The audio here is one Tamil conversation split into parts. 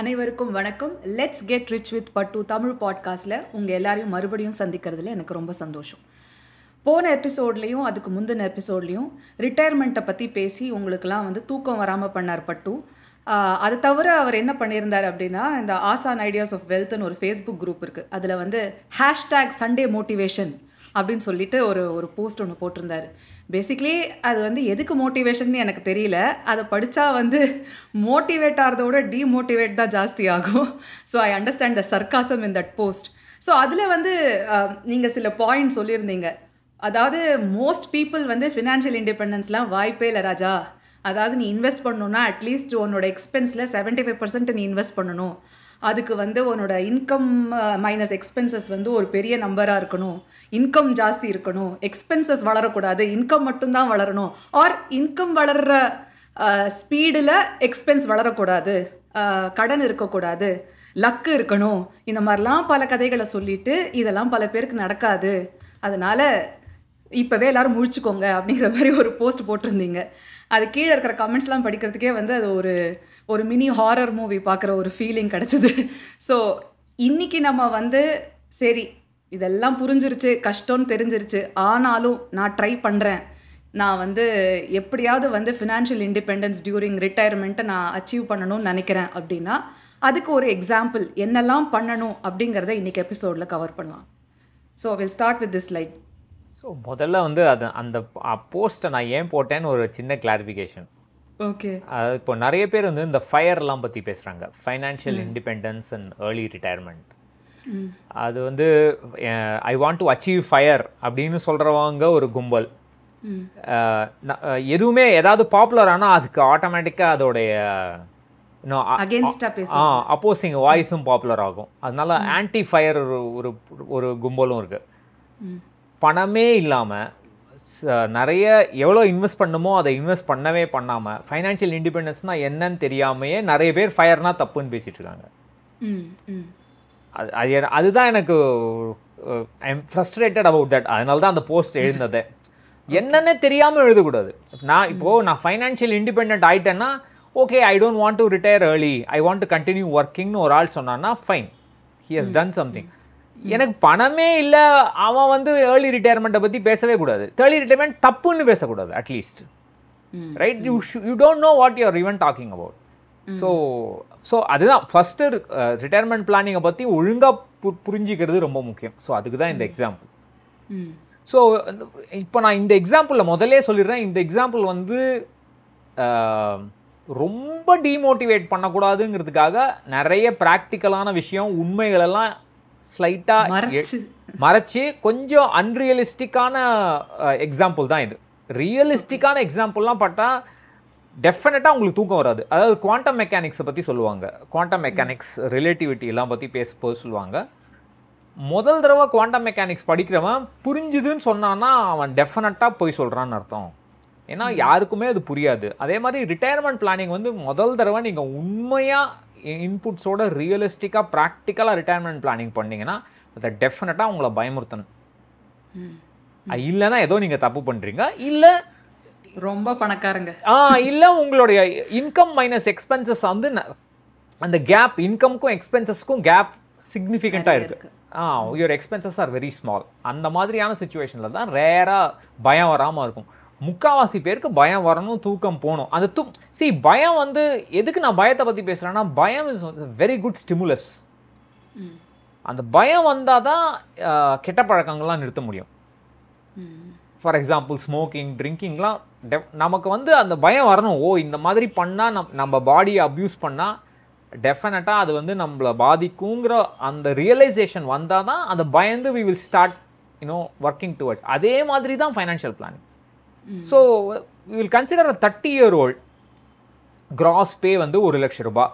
அனைவருக்கும் வணக்கம் லெட்ஸ் கெட் ரிச் வித் பட்டு தமிழ் பாட்காஸ்ட்டில் உங்கள் எல்லாரையும் மறுபடியும் சந்திக்கிறதுல எனக்கு ரொம்ப சந்தோஷம் போன எபிசோட்லேயும் அதுக்கு முந்தின எபிசோட்லேயும் ரிட்டையர்மெண்ட்டை பற்றி பேசி உங்களுக்கெல்லாம் வந்து தூக்கம் வராமல் பண்ணார் பட்டு அது தவிர அவர் என்ன பண்ணியிருந்தார் அப்படின்னா இந்த ஆசான் ஐடியாஸ் ஆஃப் வெல்த்னு ஒரு ஃபேஸ்புக் குரூப் இருக்குது அதில் வந்து ஹேஷ்டேக் சண்டே மோட்டிவேஷன் அப்படின்னு சொல்லிட்டு ஒரு ஒரு போஸ்ட் ஒன்று போட்டிருந்தார் பேசிக்லி அது வந்து எதுக்கு மோட்டிவேஷன் எனக்கு தெரியல அதை படித்தா வந்து மோட்டிவேட் ஆகிறதோட டீமோட்டிவேட் தான் ஜாஸ்தி ஆகும் so I understand the sarcasm in that post so அதில் வந்து நீங்கள் சில பாயிண்ட் சொல்லியிருந்தீங்க அதாவது மோஸ்ட் பீப்புள் வந்து ஃபினான்ஷியல் இண்டிபெண்டன்ஸ்லாம் வாய்ப்பே இல்லை ராஜா அதாவது நீ இன்வெஸ்ட் பண்ணணுன்னா அட்லீஸ்ட் உன்னோட எக்ஸ்பென்ஸில் செவன்ட்டி ஃபைவ் பர்சன்ட் நீ இன்வெஸ்ட் பண்ணணும் அதுக்கு வந்து உன்னோட இன்கம் மைனஸ் எக்ஸ்பென்சஸ் வந்து ஒரு பெரிய நம்பராக இருக்கணும் இன்கம் ஜாஸ்தி இருக்கணும் எக்ஸ்பென்சஸ் வளரக்கூடாது இன்கம் மட்டும்தான் வளரணும் ஆர் இன்கம் வளர்கிற ஸ்பீடில் எக்ஸ்பென்ஸ் வளரக்கூடாது கடன் இருக்கக்கூடாது லக்கு இருக்கணும் இந்த மாதிரிலாம் பல கதைகளை சொல்லிட்டு இதெல்லாம் பல பேருக்கு நடக்காது அதனால் இப்போவே எல்லோரும் முழிச்சுக்கோங்க அப்படிங்கிற மாதிரி ஒரு போஸ்ட் போட்டிருந்தீங்க அது கீழே இருக்கிற கமெண்ட்ஸ்லாம் படிக்கிறதுக்கே வந்து அது ஒரு ஒரு மினி ஹாரர் மூவி பார்க்குற ஒரு ஃபீலிங் கிடச்சிது ஸோ இன்றைக்கி நம்ம வந்து சரி இதெல்லாம் புரிஞ்சிருச்சு கஷ்டம்னு தெரிஞ்சிருச்சு ஆனாலும் நான் ட்ரை பண்ணுறேன் நான் வந்து எப்படியாவது வந்து ஃபினான்ஷியல் இண்டிபெண்டன்ஸ் டியூரிங் ரிட்டையர்மெண்ட்டை நான் அச்சீவ் பண்ணணும்னு நினைக்கிறேன் அப்படின்னா அதுக்கு ஒரு எக்ஸாம்பிள் என்னெல்லாம் பண்ணணும் அப்படிங்கிறத இன்னைக்கு எபிசோடில் கவர் பண்ணலாம் so will start with this light so முதல்ல வந்து அது அந்த போஸ்ட்டை நான் ஏன் போட்டேன்னு ஒரு சின்ன கிளாரிஃபிகேஷன் ஓகே இப்போ நிறைய பேர் வந்து இந்த ஃபயர்லாம் பற்றி பேசுகிறாங்க financial independence and early retirement அது வந்து I want to achieve fire அப்படின்னு சொல்கிறவங்க ஒரு கும்பல் எதுவுமே ஏதாவது பாப்புலர் ஆனால் அதுக்கு ஆட்டோமேட்டிக்காக அதோடைய அப்போசிங் வாய்ஸும் பாப்புலர் ஆகும் அதனால ஆன்டி ஃபயர் ஒரு ஒரு கும்பலும் இருக்குது பணமே இல்லாமல் நிறைய எவ்வளோ இன்வெஸ்ட் பண்ணுமோ அதை இன்வெஸ்ட் பண்ணவே பண்ணாமல் ஃபைனான்ஷியல் இண்டிபெண்டன்ஸ்னால் என்னன்னு தெரியாமையே நிறைய பேர் ஃபயர்னா தப்புன்னு பேசிகிட்டு இருக்காங்க அது அது அதுதான் எனக்கு I am frustrated about that அதனால தான் அந்த போஸ்ட் எழுந்ததே என்னென்ன தெரியாமல் எழுதக்கூடாது நான் இப்போது நான் ஃபைனான்ஷியல் இண்டிபெண்ட் ஆகிட்டேன்னா okay I don't want to retire early I want to continue ஒர்க்கிங்னு ஒரு ஆள் சொன்னான்னா fine he has done something எனக்கு பணமே இல்லை அவன் வந்து ஏர்லி ரிட்டையர்மெண்ட்டை பற்றி பேசவே கூடாது தேர்லி ரிட்டையர்மெண்ட் தப்புன்னு பேசக்கூடாது at least right you you don't know what you're even talking about so so அதுதான் ஃபஸ்ட்டு ரிட்டையர்மெண்ட் பிளானிங்கை பற்றி ஒழுங்காக பு புரிஞ்சிக்கிறது ரொம்ப முக்கியம் ஸோ அதுக்கு தான் இந்த எக்ஸாம்பிள் ஸோ இப்போ நான் இந்த எக்ஸாம்பிளில் முதலே சொல்லிடுறேன் இந்த எக்ஸாம்பிள் வந்து ரொம்ப டிமோட்டிவேட் பண்ணக்கூடாதுங்கிறதுக்காக நிறைய ப்ராக்டிக்கலான விஷயம் உண்மைகளெல்லாம் ஸ்லைட்டாக மறைச்சி கொஞ்சம் அன்ரியலிஸ்டிக்கான எக்ஸாம்பிள் தான் இது ரியலிஸ்டிக்கான எக்ஸாம்பிள்லாம் பார்த்தா டெஃபினட்டாக உங்களுக்கு தூக்கம் வராது அதாவது குவாண்டம் மெக்கானிக்ஸை பற்றி சொல்லுவாங்க குவாண்டம் மெக்கானிக்ஸ் ரிலேட்டிவிட்டி எல்லாம் பற்றி பேச போது சொல்லுவாங்க முதல் தடவை குவாண்டம் மெக்கானிக்ஸ் படிக்கிறவன் புரிஞ்சுதுன்னு சொன்னான்னா அவன் டெஃபினட்டாக போய் சொல்கிறான்னு அர்த்தம் ஏன்னா யாருக்குமே அது புரியாது அதே மாதிரி ரிட்டையர்மெண்ட் பிளானிங் வந்து முதல் தடவை நீங்கள் உண்மையாக இன்புட்ஸோட ரியலிஸ்டிக்காக ப்ராக்டிக்கலாக ரிட்டையர்மெண்ட் பிளானிங் பண்ணிங்கன்னா அதை டெஃபினட்டாக உங்களை பயமுறுத்தணும் இல்லைன்னா ஏதோ நீங்கள் தப்பு பண்ணுறீங்க இல்லை ரொம்ப பணக்காரங்க ஆ இல்லை உங்களுடைய இன்கம் மைனஸ் எக்ஸ்பென்சஸ் வந்து அந்த கேப் இன்கம்க்கும் எக்ஸ்பென்சஸ்க்கும் கேப் சிக்னிஃபிகண்ட்டாக இருக்குது ஆ your expenses are very small அந்த மாதிரியான சுச்சுவேஷனில் தான் ரேராக பயம் வராமல் இருக்கும் முக்காவாசி பேருக்கு பயம் வரணும் தூக்கம் போகணும் அந்த தூ சி பயம் வந்து எதுக்கு நான் பயத்தை பற்றி பேசுகிறேன்னா பயம் இஸ் வெரி குட் ஸ்டிமுலஸ் அந்த பயம் வந்தால் தான் கெட்ட பழக்கங்கள்லாம் நிறுத்த முடியும் ஃபார் எக்ஸாம்பிள் ஸ்மோக்கிங் ட்ரிங்கிங்லாம் நமக்கு வந்து அந்த பயம் வரணும் ஓ இந்த மாதிரி பண்ணால் நம் நம்ம பாடியை அப்யூஸ் பண்ணால் டெஃபினட்டாக அது வந்து நம்மளை பாதிக்குங்கிற அந்த ரியலைசேஷன் வந்தால் தான் அந்த பயந்து we will start you know working towards அதே மாதிரி தான் financial planning so will consider a thirty year old gross pay வந்து ஒரு லட்ச ரூபா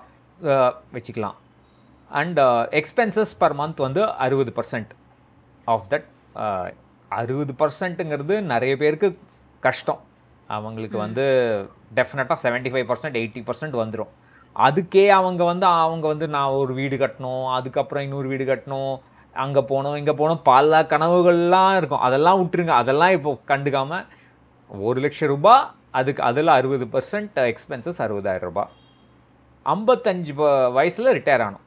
வச்சுக்கலாம் அண்ட் எக்ஸ்பென்சஸ் பர் மந்த் வந்து அறுபது பர்சன்ட் ஆஃப் தட் அறுபது பர்சன்ட்டுங்கிறது நிறைய பேருக்கு கஷ்டம் அவங்களுக்கு வந்து டெஃபினட்டாக seventy five percent eighty percent வந்துடும் அதுக்கே அவங்க வந்து அவங்க வந்து நான் ஒரு வீடு கட்டணும் அதுக்கப்புறம் இன்னொரு வீடு கட்டணும் அங்கே போனோம் இங்கே போனோம் பல கனவுகள்லாம் இருக்கும் அதெல்லாம் விட்டுருங்க அதெல்லாம் இப்போ கண்டுக்காமல் ஒரு லட்சம் ரூபா அதுக்கு அதில் அறுபது பர்சன்ட் எக்ஸ்பென்சஸ் அறுபதாயிரம் ரூபா ஐம்பத்தஞ்சு வயசில் ரிட்டையர் ஆகணும்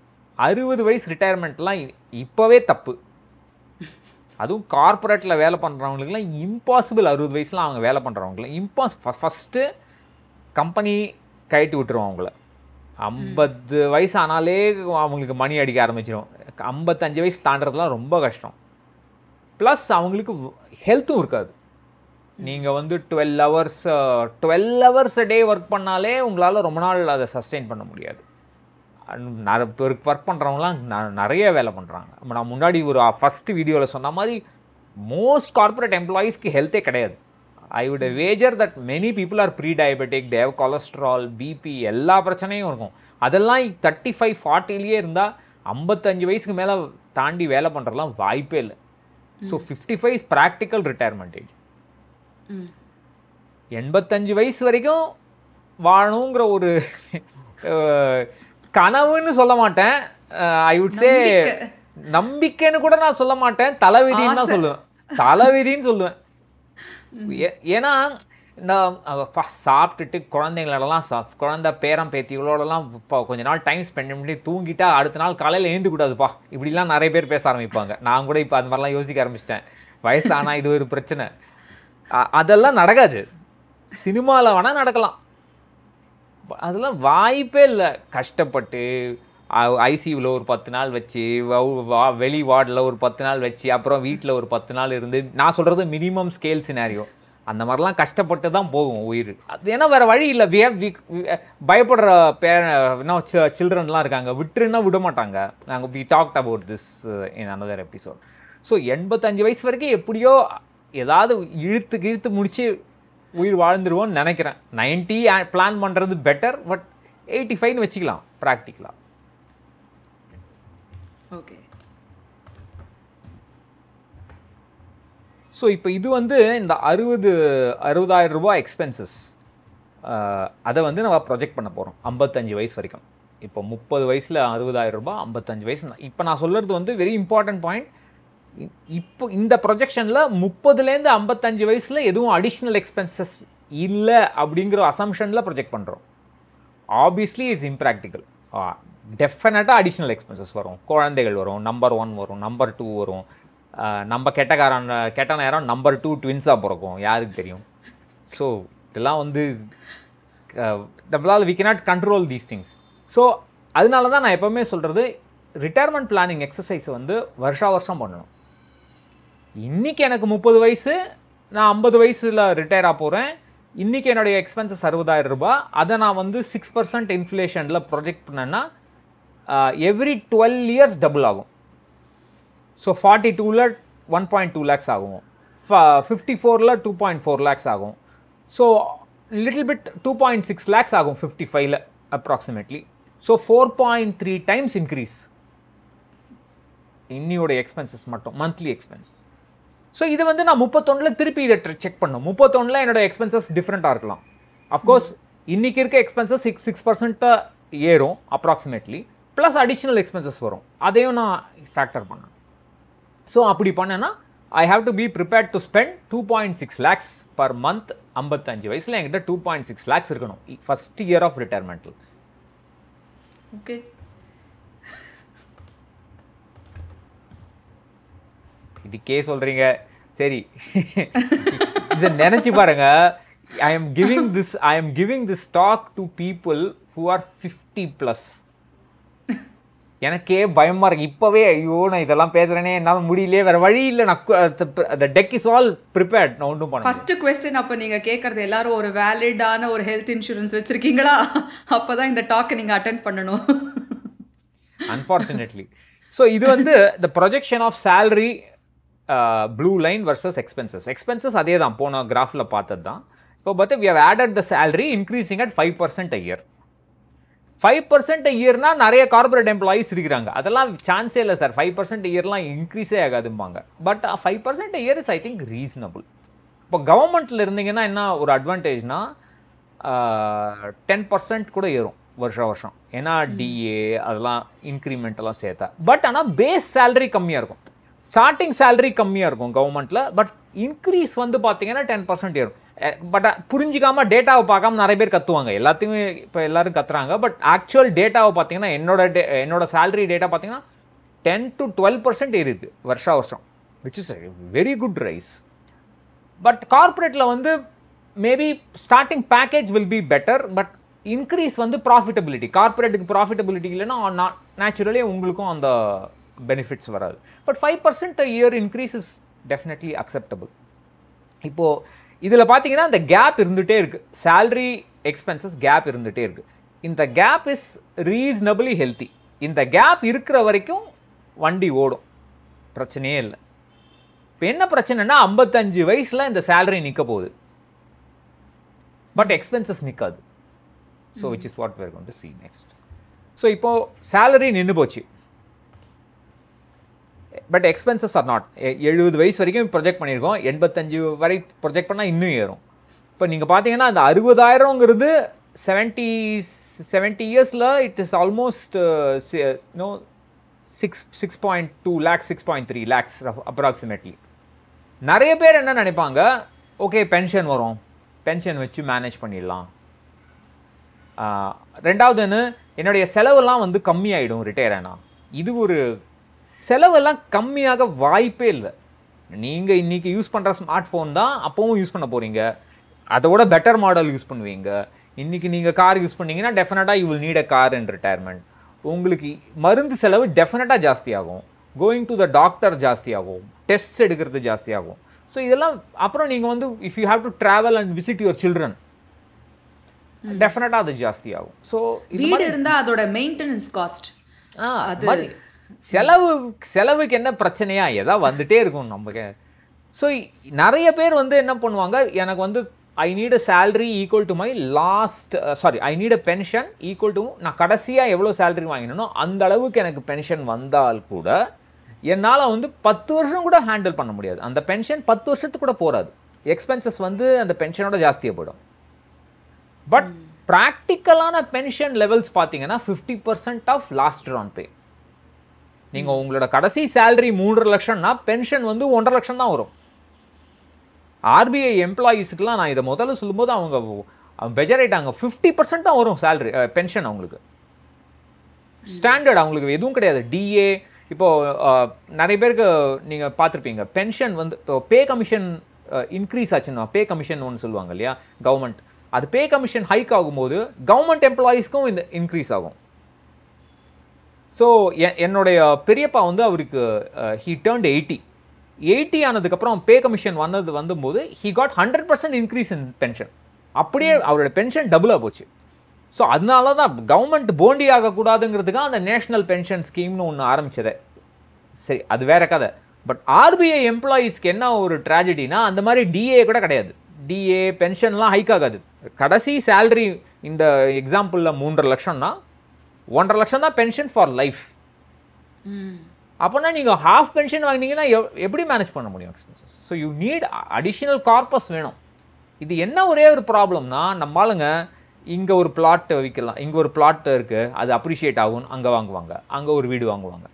அறுபது வயசு ரிட்டையர்மெண்ட்லாம் இப்போவே தப்பு அதுவும் கார்ப்பரேட்டில் வேலை பண்ணுறவங்களுக்குலாம் இம்பாசிபிள் அறுபது வயசுலாம் அவங்க வேலை பண்ணுறவங்களுக்குலாம் இம்பாஸ் ஃபஸ்ட்டு கம்பெனி கயிட்டு விட்டுருவோம் அவங்கள ஐம்பது வயசு ஆனாலே அவங்களுக்கு மணி அடிக்க ஆரம்பிச்சிடும் ஐம்பத்தஞ்சு வயசு தாண்டதுலாம் ரொம்ப கஷ்டம் ப்ளஸ் அவங்களுக்கு ஹெல்த்தும் இருக்காது நீங்கள் வந்து twelve hours twelve hours day work பண்ணாலே உங்களால் ரொம்ப நாள் அதை சஸ்டெயின் பண்ண முடியாது ஒர்க் பண்ணுறவங்களாம் நிறைய வேலை பண்ணுறாங்க நான் முன்னாடி ஒரு ஃபஸ்ட் வீடியோவில் சொன்ன மாதிரி மோஸ்ட் கார்பரேட் எம்ப்ளாயீஸ்க்கு ஹெல்த்தே கிடையாது I would wager that many people are prediabetic they've cholesterol BP எல்லா பிரச்சனையும் இருக்கும் அதெல்லாம் தேர்ட்டி ஃபைவ் ஃபார்ட்டிலேயே இருந்தால் ஐம்பத்தஞ்சு வயசுக்கு மேலே தாண்டி வேலை பண்ணுறதுலாம் வாய்ப்பே இல்லை so fifty five is practical retirement age எண்பத்தஞ்சு வயசு வரைக்கும் வாழணுங்கிற ஒரு கனவுன்னு சொல்ல மாட்டேன் ஐ வுட் சே நம்பிக்கைன்னு கூட நான் சொல்ல மாட்டேன் தலைவிதின்னு தான் சொல்லுவேன் தலைவிதின்னு சொல்லுவேன் ஏன்னா இந்த சாப்பிட்டுட்டு குழந்தைங்களோடலாம் குழந்த பேரம் பேத்திகளோடலாம் இப்போ கொஞ்ச நாள் டைம் ஸ்பெண்ட் பண்ணி தூங்கிட்டா அடுத்த நாள் காலையில் எழுந்துக்கூடாதுப்பா இப்படிலாம் நிறைய பேர் பேச ஆரம்பிப்பாங்க நான் கூட இப்போ அந்த மாதிரிலாம் யோசிக்க ஆரம்பிச்சிட்டேன் வயசானா இது ஒரு பிரச்சனை அதெல்லாம் நடக்காது சினிமாவில் வேணால் நடக்கலாம் அதெல்லாம் வாய்ப்பே இல்லை கஷ்டப்பட்டு ஐசியூவில் ஒரு பத்து நாள் வச்சு வெளி வார்டில் ஒரு பத்து நாள் வச்சு அப்புறம் வீட்டில் ஒரு பத்து நாள் இருந்து நான் சொல்கிறது மினிமம் ஸ்கேல் சினாரியோ அந்த மாதிரிலாம் கஷ்டப்பட்டு தான் போகும் உயிர் அது ஏன்னா வேறு வழி இல்லை வி பயப்படுற பே என்ன சில்ட்ரன்லாம் இருக்காங்க விட்டுருன்னா விட மாட்டாங்க நாங்கள் we talked about this in another episode so எண்பத்தஞ்சு வயசு வரைக்கும் எப்படியோ ஏதாவது இழுத்து கிழுத்து முடித்து உயிர் வாழ்ந்துருவோம்னு நினைக்கிறேன் நைன்ட்டி பிளான் பண்ணுறது பெட்டர் பட் எயிட்டி ஃபைவ்னு வச்சுக்கலாம் ப்ராக்டிக்கலாக ஓகே ஸோ இப்போ இது வந்து இந்த அறுபது அறுபதாயிரம் ரூபாய் எக்ஸ்பென்சஸ் அதை வந்து நம்ம ப்ரொஜெக்ட் பண்ண போகிறோம் ஐம்பத்தஞ்சு வயசு வரைக்கும் இப்போ முப்பது வயசில் அறுபதாயிரம் ரூபாய் ஐம்பத்தஞ்சு வயசு இப்போ நான் சொல்கிறது வந்து வெரி இம்பார்ட்டண்ட் பாயிண்ட் இப்போ இந்த ப்ரொஜெக்ஷனில் முப்பதுலேருந்து ஐம்பத்தஞ்சு வயசில் எதுவும் அடிஷ்னல் எக்ஸ்பென்சஸ் இல்லை அப்படிங்கிற அசம்ஷனில் ப்ரொஜெக்ட் பண்ணுறோம் ஆப்வியஸ்லி இட்ஸ் இம்ப்ராக்டிக்கல் டெஃபினட்டாக அடிஷ்னல் எக்ஸ்பென்சஸ் வரும் குழந்தைகள் வரும் நம்பர் ஒன் வரும் நம்பர் டூ வரும் நம்ம கெட்டக்காரன் கெட்ட நேரம் நம்பர் டூ ட்வின்ஸாக பிறக்கும் யாருக்கு தெரியும் ஸோ இதெல்லாம் வந்து நம்மளால் we can not control these things so அதனால தான் நான் எப்போவுமே சொல்கிறது ரிட்டையர்மெண்ட் பிளானிங் எக்ஸசைஸ் வந்து வருஷா வருஷம் பண்ணணும் இன்றைக்கி எனக்கு முப்பது வயசு நான் ஐம்பது வயசில் ரிட்டையர் ஆக போகிறேன் இன்றைக்கி என்னுடைய எக்ஸ்பென்சஸ் அறுபதாயிரம் ரூபாய் அதை நான் வந்து சிக்ஸ் பர்சன்ட் இன்ஃப்ளேஷனில் ப்ரொஜெக்ட் பண்ணேன்னா எவ்ரி டுவெல் இயர்ஸ் டபுள் ஆகும் ஸோ ஃபார்ட்டி டூவில் ஒன் பாயிண்ட் டூ லேக்ஸ் ஆகும் ஃபிஃப்டி ஃபோரில் டூ பாயிண்ட் ஃபோர் லேக்ஸ் ஆகும் so little bit two point six lakhs ஆகும் ஃபிஃப்டி ஃபைவ்ல approximately so four point three times increase இன்னியோட எக்ஸ்பென்சஸ் மட்டும் மந்த்லி எக்ஸ்பென்சஸ் ஸோ இது வந்து நான் முப்பத்தொன்னில் திருப்பி இதை செக் பண்ணணும் முப்பத்தொன்னில் என்னோட எக்ஸ்பென்சஸ் டிஃப்ரெண்ட்டாக இருக்கலாம் அஃப்கோர்ஸ் இன்றைக்கி இருக்க எக்ஸ்பென்சஸ் சிக்ஸ் சிக்ஸ் பர்சன்ட்டாக ஏறும் அப்ராக்சிமேட்லி ப்ளஸ் அடிஷ்னல் எக்ஸ்பென்சஸ் வரும் அதையும் நான் ஃபேக்டர் பண்ணேன் ஸோ அப்படி பண்ணேன்னா I have to be prepared to spend two point six lakhs per month ஐம்பத்தஞ்சு வயசில் என்கிட்ட டூ பாயிண்ட் சிக்ஸ் லேக்ஸ் இருக்கணும் ஃபஸ்ட் இயர் ஆஃப் ரிட்டையர்மெண்ட்டில் ஓகே இதுக்கே சொல்கிறீங்க சரி இதை நினச்சி பாருங்க I am giving this I am giving this talk to people who are fifty plus எனக்கே பயமாக இருக்குது இப்போவே ஐயோ நான் இதெல்லாம் பேசுகிறேனே என்னால் முடியலையே வேறு வழி இல்லை நான் டெக் இஸ் ஆல் ப்ரிப்பேர்ட் நான் ஒன்றும் பண்ண ஃபஸ்ட்டு கொஸ்டின் அப்போ நீங்கள் கேட்குறது எல்லாரும் ஒரு வேலிடான ஒரு ஹெல்த் இன்சூரன்ஸ் வச்சுருக்கீங்களா அப்போ தான் இந்த டாக்கை நீங்கள் அட்டன் பண்ணணும் அன்ஃபார்ச்சுனேட்லி ஸோ இது வந்து the projection of salary blue line versus expenses expenses அதே தான் போன கிராஃபில் பார்த்தது தான் இப்போ பார்த்து we have added the salary increasing at five percent year five percent இயர்னா நிறைய கார்பரேட் எம்ப்ளாயீஸ் இருக்கிறாங்க அதெல்லாம் சான்ஸே இல்லை சார் ஃபைவ் பர்சன்ட் இயர்லாம் இன்க்ரீஸே ஆகாதும்பாங்க but five percent year is I think reasonable இப்போ கவர்மெண்ட்டில் இருந்தீங்கன்னா என்ன ஒரு அட்வான்டேஜ்னா டென் பர்சன்ட் கூட ஏறும் வருஷ வருஷம் ஏன்னா டிஏ அதெல்லாம் இன்க்ரிமெண்ட்டெல்லாம் சேர்த்தா பட் ஆனால் பேஸ் சேலரி கம்மியாக இருக்கும் ஸ்டார்டிங் சேலரி கம்மியாக இருக்கும் கவர்மெண்ட்டில் பட் இன்க்ரீஸ் வந்து பார்த்தீங்கன்னா டென் பர்சன்ட் ஏறும் பட் eh, புரிஞ்சிக்காமல் டேட்டாவை பார்க்காம நிறைய பேர் கத்துவாங்க எல்லாத்தையுமே இப்போ எல்லோரும் கத்துறாங்க பட் ஆக்சுவல் டேட்டாவை பார்த்தீங்கன்னா என்னோட டே என்னோட சேலரி டேட்டா பார்த்தீங்கன்னா டென் டு டுவெல் பர்சன்ட் ஏறிது வருஷா வருஷம் which is very good rise but கார்ப்பரேட்டில் வந்து maybe starting package will be better but increase வந்து ப்ராஃபிட்டபிலிட்டி கார்ப்பரேட்டுக்கு ப்ராஃபிட்டபிலிட்டி இல்லைன்னா நேச்சுரலி உங்களுக்கும் அந்த பெனிஃபிட்ஸ் வராது but five percent year increase is definitely acceptable இப்போது இதில் பார்த்தீங்கன்னா இந்த கேப் இருந்துகிட்டே இருக்குது சேல்ரி எக்ஸ்பென்சஸ் கேப் இருந்துகிட்டே இருக்குது இந்த கேப் இஸ் ரீசனபிளி ஹெல்த்தி இந்த கேப் இருக்கிற வரைக்கும் வண்டி ஓடும் பிரச்சனையே இல்லை இப்போ என்ன பிரச்சனைனா ஐம்பத்தஞ்சு வயசில் இந்த சேலரி நிற்க போகுது பட் எக்ஸ்பென்சஸ் நிற்காது so which is what we're gonna see next so இப்போது சேலரி நின்று போச்சு பட் எக்ஸ்பென்சஸ் ஆர் நாட் எழுபது வயசு வரைக்கும் ப்ரொஜெக்ட் பண்ணியிருக்கோம் எண்பத்தஞ்சு வரை ப்ரொஜெக்ட் பண்ணால் இன்னும் ஏறும் இப்போ நீங்கள் பார்த்தீங்கன்னா அந்த அறுபதாயிரங்கிறது செவன்ட்டி செவன்ட்டி இயர்ஸில் it is almost no six six point two lakhs six point three lakhs approximately நிறைய பேர் என்ன நினைப்பாங்க ஓகே பென்ஷன் வரும் பென்ஷன் வச்சு மேனேஜ் பண்ணிடலாம் ரெண்டாவதுன்னு என்னுடைய செலவெல்லாம் வந்து கம்மியாயிடும் ரிட்டையர் ஆனால் இது ஒரு செலவெல்லாம் கம்மியாக வாய்ப்பே இல்லை நீங்கள் இன்றைக்கி யூஸ் பண்ணுற ஸ்மார்ட் ஃபோன் தான் அப்போவும் யூஸ் பண்ண போகிறீங்க அதோட பெட்டர் மாடல் யூஸ் பண்ணுவீங்க இன்றைக்கி நீங்கள் கார் யூஸ் பண்ணிங்கன்னா டெஃபினட்டாக you will need a car in retirement உங்களுக்கு மருந்து செலவு டெஃபினட்டாக ஜாஸ்தியாகும் கோயிங் டு த டாக்டர் ஜாஸ்தியாகும் டெஸ்ட்ஸ் எடுக்கிறது ஜாஸ்தியாகும் ஸோ இதெல்லாம் அப்புறம் நீங்கள் வந்து if you have to travel and visit your children டெஃபினட்டாக அது ஜாஸ்தியாகும் ஸோ வீடு இருந்தால் அதோட மெயின்டெனன்ஸ் காஸ்ட் அது செலவு செலவுக்கு என்ன பிரச்சனையா ஏதாவது வந்துட்டே இருக்கும் நமக்கு ஸோ நிறைய பேர் வந்து என்ன பண்ணுவாங்க எனக்கு வந்து I need a salary equal to my last sorry I need a pension equal to நான் கடைசியாக எவ்வளோ சேல்ரி வாங்கினோ அந்த அளவுக்கு எனக்கு பென்ஷன் வந்தால் கூட என்னால் வந்து பத்து வருஷம் கூட ஹேண்டில் பண்ண முடியாது அந்த பென்ஷன் பத்து வருஷத்துக்கு கூட போகாது எக்ஸ்பென்சஸ் வந்து அந்த பென்ஷனோட ஜாஸ்தியாக போயிடும் பட் ப்ராக்டிக்கலான பென்ஷன் லெவல்ஸ் பார்த்தீங்கன்னா fifty percent of last drawn pay நீங்கள் உங்களோட கடைசி சேலரி மூன்று லட்சம்னா பென்ஷன் வந்து ஒன்றரை லட்சம் தான் வரும் ஆர்பிஐ எம்ப்ளாயீஸுக்கெலாம் நான் இதை முதல்ல சொல்லும்போது அவங்க பெஜரேட்டாங்க ஃபிஃப்டி பர்சன்ட் தான் வரும் சேலரி பென்ஷன் அவங்களுக்கு ஸ்டாண்டர்ட் அவங்களுக்கு எதுவும் கிடையாது டிஏ இப்போது நிறைய பேருக்கு நீங்கள் பார்த்துருப்பீங்க பென்ஷன் வந்து இப்போ பே கமிஷன் இன்க்ரீஸ் ஆச்சுன்னா பே கமிஷன் ஒன்று சொல்லுவாங்க இல்லையா கவர்மெண்ட் அது பே கமிஷன் ஹைக் ஆகும்போது கவர்மெண்ட் எம்ப்ளாயீஸ்க்கும் இந்த இன்க்ரீஸ் ஆகும் ஸோ என்னுடைய பெரியப்பா வந்து அவருக்கு ஹீ டேர்ன்ட் எயிட்டி எயிட்டி ஆனதுக்கப்புறம் பே கமிஷன் வந்தது வந்தும்போது he got hundred percent increase in pension அப்படியே அவரோட பென்ஷன் டபுளாக போச்சு ஸோ அதனால தான் கவர்மெண்ட் போண்டி ஆகக்கூடாதுங்கிறதுக்காக அந்த நேஷ்னல் பென்ஷன் ஸ்கீம்னு ஒன்று ஆரம்பித்தது சரி அது வேற கதை பட் ஆர்பிஐ எம்ப்ளாயீஸ்க்கு என்ன ஒரு ட்ராஜடினா அந்த மாதிரி டிஏ கூட கிடையாது டிஏ பென்ஷன்லாம் ஹைக் ஆகாது கடைசி சேல்ரி இந்த எக்ஸாம்பிளில் மூன்றரை லட்சம்னா ஒன்றரை லட்சம் தான் பென்ஷன் ஃபார் லைஃப் அப்போனா நீங்கள் ஹாஃப் பென்ஷன் வாங்கினீங்கன்னா எப்படி மேனேஜ் பண்ண முடியும் expenses so you need additional corpus வேணும் இது என்ன ஒரே ஒரு ப்ராப்ளம்னா நம்ம ஆளுங்க இங்கே ஒரு பிளாட் விற்கலாம் இங்கே ஒரு பிளாட் இருக்குது அது அப்ரிஷியேட் ஆகும் அங்கே வாங்குவாங்க அங்கே ஒரு வீடு வாங்குவாங்க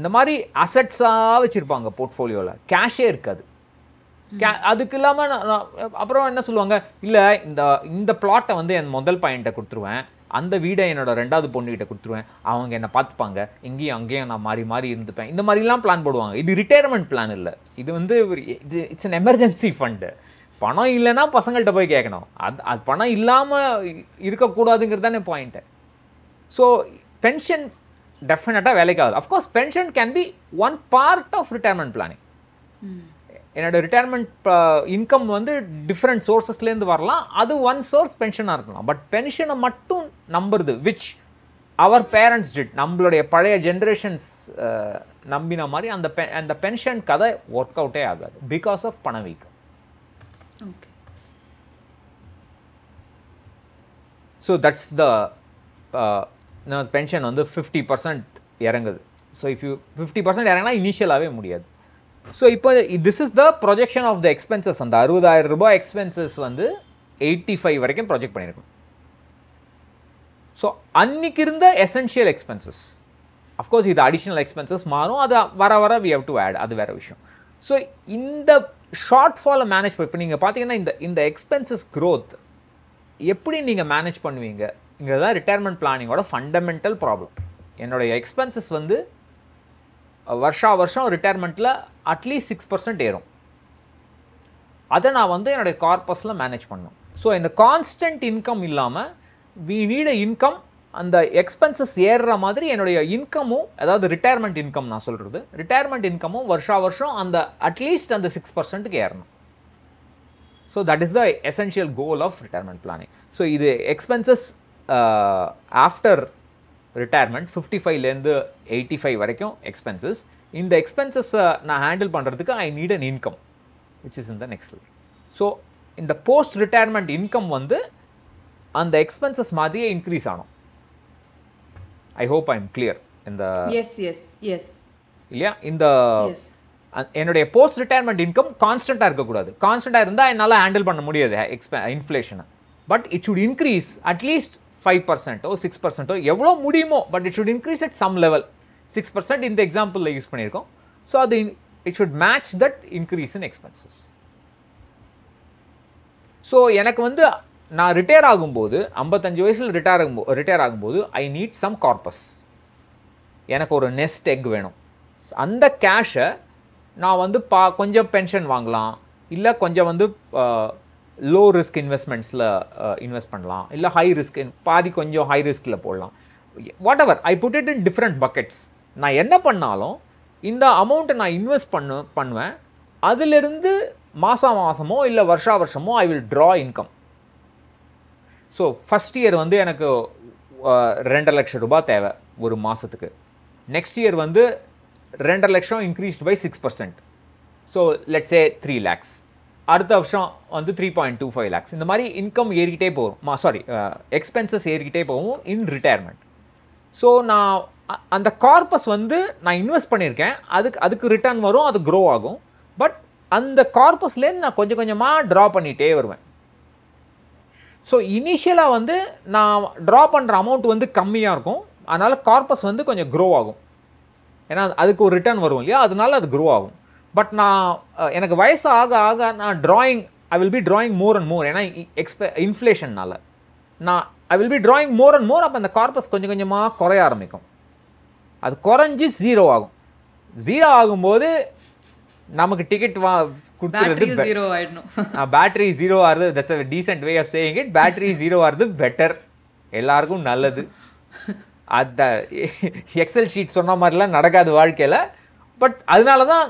இந்த மாதிரி அசட்ஸாக வச்சுருப்பாங்க போர்ட்ஃபோலியோவில் கேஷே இருக்காது கே அதுக்கு இல்லாமல் அப்புறம் என்ன சொல்லுவாங்க இல்லை இந்த இந்த பிளாட்டை வந்து என் முதல் பாயிண்ட்டை கொடுத்துருவேன் அந்த வீடை என்னோடய ரெண்டாவது பொண்ணுக்கிட்ட கொடுத்துருவேன் அவங்க என்னை பார்த்துப்பாங்க இங்கேயும் அங்கேயும் நான் மாறி மாறி இருந்துப்பேன் இந்த மாதிரிலாம் பிளான் போடுவாங்க இது ரிட்டையர்மெண்ட் பிளான் இல்லை இது வந்து இது இட்ஸ் அன் எமர்ஜென்சி ஃபண்டு பணம் இல்லைன்னா பசங்கள்கிட்ட போய் கேட்கணும் அது அது பணம் இல்லாமல் இருக்கக்கூடாதுங்கிறது தானே பாயிண்ட்டு ஸோ பென்ஷன் டெஃபினட்டாக வேலைக்காகுது of course pension can be one part of retirement planning என்னோடய ரிட்டையர்மெண்ட் இன்கம் வந்து டிஃப்ரெண்ட் சோர்ஸஸ்லேருந்து வரலாம் அது ஒன் சோர்ஸ் பென்ஷனாக இருக்கலாம் பட் பென்ஷனை மட்டும் நம்புறது விச் அவர் பேரண்ட்ஸ் டிட் நம்மளுடைய பழைய ஜென்ரேஷன்ஸ் நம்பின மாதிரி அந்த பெ அந்த பென்ஷன் கதை ஒர்க் அவுட்டே ஆகாது பிகாஸ் ஆஃப் பணவீக்கம் okay so that's the pension வந்து ஃபிஃப்டி பர்சன்ட் இறங்குது so if you fifty percent இறங்கினா இனிஷியலாகவே முடியாது ஸோ இப்போ this is the projection of the expenses அந்த அறுபதாயிரம் ரூபாய் எக்ஸ்பென்சஸ் வந்து எயிட்டி ஃபைவ் வரைக்கும் ப்ரொஜெக்ட் பண்ணியிருக்கோம் ஸோ அன்றைக்கி இருந்த எசென்ஷியல் எக்ஸ்பென்சஸ் அஃப்கோர்ஸ் இது அடிஷ்னல் எக்ஸ்பென்சஸ் மாறும் அது வர வர வி ஹவ் டு ஆட் அது வேறு விஷயம் ஸோ இந்த ஷார்ட் ஃபாலை மேனேஜ் இப்போ நீங்கள் பார்த்தீங்கன்னா இந்த இந்த எக்ஸ்பென்சஸ் க்ரோத் எப்படி நீங்கள் மேனேஜ் பண்ணுவீங்க இங்கே தான் ரிட்டையர்மெண்ட் பிளானிங்கோட ஃபண்டமெண்டல் ப்ராப்ளம் என்னுடைய எக்ஸ்பென்சஸ் வந்து வருஷா வருஷம் ரிட்டையர்மெண்ட்டில் அட்லீஸ்ட் சிக்ஸ் பர்சன்ட் ஏறும் அதை நான் வந்து என்னுடைய கார்பஸில் மேனேஜ் பண்ணும் ஸோ இந்த கான்ஸ்டன்ட் இன்கம் இல்லாமல் வி நீட இன்கம் அந்த எக்ஸ்பென்சஸ் ஏறுற மாதிரி என்னுடைய இன்கமும் அதாவது ரிட்டையர்மெண்ட் இன்கம் நான் சொல்கிறது ரிட்டையர்மெண்ட் இன்கமும் வருஷா வருஷம் அந்த அட்லீஸ்ட் அந்த சிக்ஸ் பர்சன்ட்டுக்கு ஏறணும் so that is the essential goal of retirement planning so இது expenses after uh, retirement fifty ஃபைவ்லேருந்து எயிட்டி ஃபைவ் வரைக்கும் எக்ஸ்பென்சஸ் இந்த எக்ஸ்பென்சஸை நான் ஹேண்டில் பண்ணுறதுக்கு I need an income which is in the next so இந்த போஸ்ட் ரிட்டையர்மெண்ட் இன்கம் வந்து அந்த எக்ஸ்பென்சஸ் மாதிரியே இன்க்ரீஸ் ஆகணும் I hope I am clear இந்த எஸ் எஸ் எஸ் இல்லையா இந்த என்னுடைய போஸ்ட் ரிட்டையர்மெண்ட் இன்கம் கான்ஸ்டண்ட்டாக இருக்கக்கூடாது கான்ஸ்டண்ட்டாக இருந்தால் என்னால் ஹேண்டில் பண்ண முடியாது எக்ஸ்பே இன்ஃப்ளேஷனை but it should increase at least five பர்சன்ட்டோ சிக்ஸ் பர்சன்ட்டோ எவ்வளோ முடியுமோ but it should increase at some level six percent இந்த எக்ஸாம்பிளில் யூஸ் பண்ணியிருக்கோம் ஸோ அது it should match that increase in expenses so எனக்கு வந்து நான் ரிட்டையர் ஆகும்போது ஐம்பத்தஞ்சு வயசில் ரிட்டையர் ஆகும்போது ரிட்டையர் ஆகும்போது ஐ நீட் சம் கார்பஸ் எனக்கு ஒரு நெஸ்ட் எக் வேணும் அந்த கேஷை நான் வந்து பா கொஞ்சம் பென்ஷன் வாங்கலாம் இல்லை கொஞ்சம் வந்து லோ ரிஸ்க் இன்வெஸ்ட்மெண்ட்ஸில் இன்வெஸ்ட் பண்ணலாம் இல்லை ஹை ரிஸ்க் பாதி கொஞ்சம் ஹை ரிஸ்கில் போடலாம் whatever I put it in different buckets நான் என்ன பண்ணாலும் இந்த அமௌண்ட்டை நான் இன்வெஸ்ட் பண்ணு பண்ணுவேன் அதிலிருந்து மாதம் மாதமோ இல்லை வருஷா வருஷமோ I will draw income so first year வந்து எனக்கு uh, ரெண்டரை லட்சம் ரூபாய் தேவை ஒரு மாதத்துக்கு நெக்ஸ்ட் இயர் வந்து ரெண்டரை லட்சம் increased by six percent so let's say three lakhs அடுத்த வருஷம் வந்து three point two five lakhs இந்த மாதிரி இன்கம் ஏறிக்கிட்டே போகும் சாரி எக்ஸ்பென்சஸ் uh, ஏறிக்கிட்டே போகும் இன் ரிட்டையர்மெண்ட் ஸோ நான் அந்த கார்பஸ் வந்து நான் இன்வெஸ்ட் பண்ணியிருக்கேன் அதுக்கு அதுக்கு ரிட்டர்ன் வரும் அது க்ரோ ஆகும் பட் அந்த கார்பஸ்லேருந்து நான் கொஞ்சம் கொஞ்சமாக ட்ரா பண்ணிகிட்டே வருவேன் ஸோ இனிஷியலாக வந்து நான் ட்ரா பண்ணுற அமௌண்ட் வந்து கம்மியாக இருக்கும் அதனால் கார்பஸ் வந்து கொஞ்சம் க்ரோ ஆகும் ஏன்னா அதுக்கு ஒரு ரிட்டர்ன் வரும் இல்லையா அதனால அது க்ரோ ஆகும் பட் நான் எனக்கு வயசு ஆக ஆக நான் drawing I will be drawing more and more ஏன்னா எக்ஸ்பெ இன்ஃப்ளேஷன்னால் நான் I will be drawing more and more அப்போ அந்த கார்பஸ் கொஞ்சம் கொஞ்சமாக குறைய ஆரம்பிக்கும் அது குறைஞ்சி ஜீரோ ஆகும் ஜீரோ ஆகும்போது நமக்கு டிக்கெட் வா கொடுத்துருது ஜீரோ ஆகிடணும் பேட்டரி ஜீரோ ஆகுது that's a decent way of saving it battery zero ஆகுது பெட்டர் எல்லாருக்கும் நல்லது அந்த எக்ஸல் ஷீட் சொன்ன மாதிரிலாம் நடக்காது வாழ்க்கையில் பட் அதனால தான்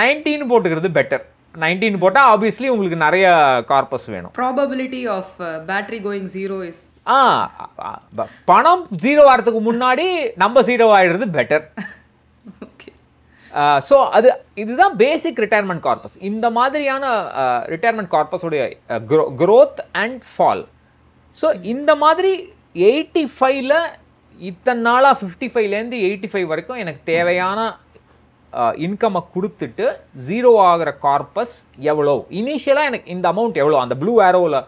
நைன்டீன் போட்டுக்கிறது பெட்டர் நைன்டீன் போட்டால் ஆப்வியஸ்லி உங்களுக்கு நிறைய கார்பஸ் வேணும் probability of battery going zero is ஆ பணம் ஜீரோ ஆகிறதுக்கு முன்னாடி நம்ம ஜீரோ ஆகிடுறது பெட்டர் ஓகே ஸோ அது இதுதான் பேசிக் ரிட்டையர்மெண்ட் கார்பஸ் இந்த மாதிரியான ரிட்டையர்மெண்ட் கார்பஸோடைய grow growth and fall so இந்த மாதிரி எயிட்டி ஃபைவ்ல இத்தனை நாளாக ஃபிஃப்டி ஃபைவ்லேருந்து எயிட்டி ஃபைவ் வரைக்கும் எனக்கு தேவையான இன்கம்மை கொடுத்துட்டு ஜீரோ ஆகிற கார்பஸ் எவ்வளோ இனிஷியலாக எனக்கு இந்த அமௌண்ட் எவ்வளோ அந்த ப்ளூ ஏரோவில்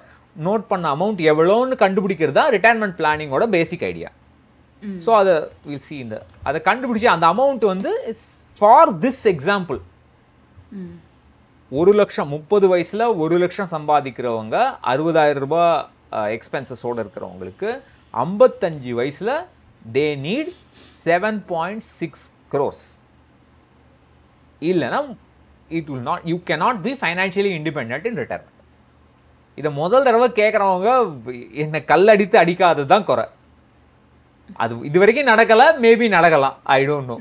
நோட் பண்ண அமௌண்ட் எவ்வளோன்னு கண்டுபிடிக்கிறது தான் ரிட்டைர்மெண்ட் பிளானிங்கோட பேசிக் ஐடியா ஸோ அதை வில் சி இந்த அதை கண்டுபிடிச்சி அந்த அமௌண்ட் வந்து இஸ் ஃபார் திஸ் எக்ஸாம்பிள் ஒரு லட்சம் முப்பது வயசில் ஒரு லட்சம் சம்பாதிக்கிறவங்க அறுபதாயிரம் ரூபாய் எக்ஸ்பென்சஸோடு இருக்கிறவங்களுக்கு ஐம்பத்தஞ்சு வயசில் they need seven point six crores இல்லைன்னா it will not you cannot be financially independent in retirement இதை முதல் தடவை கேட்குறவங்க என்னை கல் அடித்து அடிக்காதது தான் குறை அது இது வரைக்கும் நடக்கலை மேபி நடக்கலாம் ஐ டோன்ட் நோ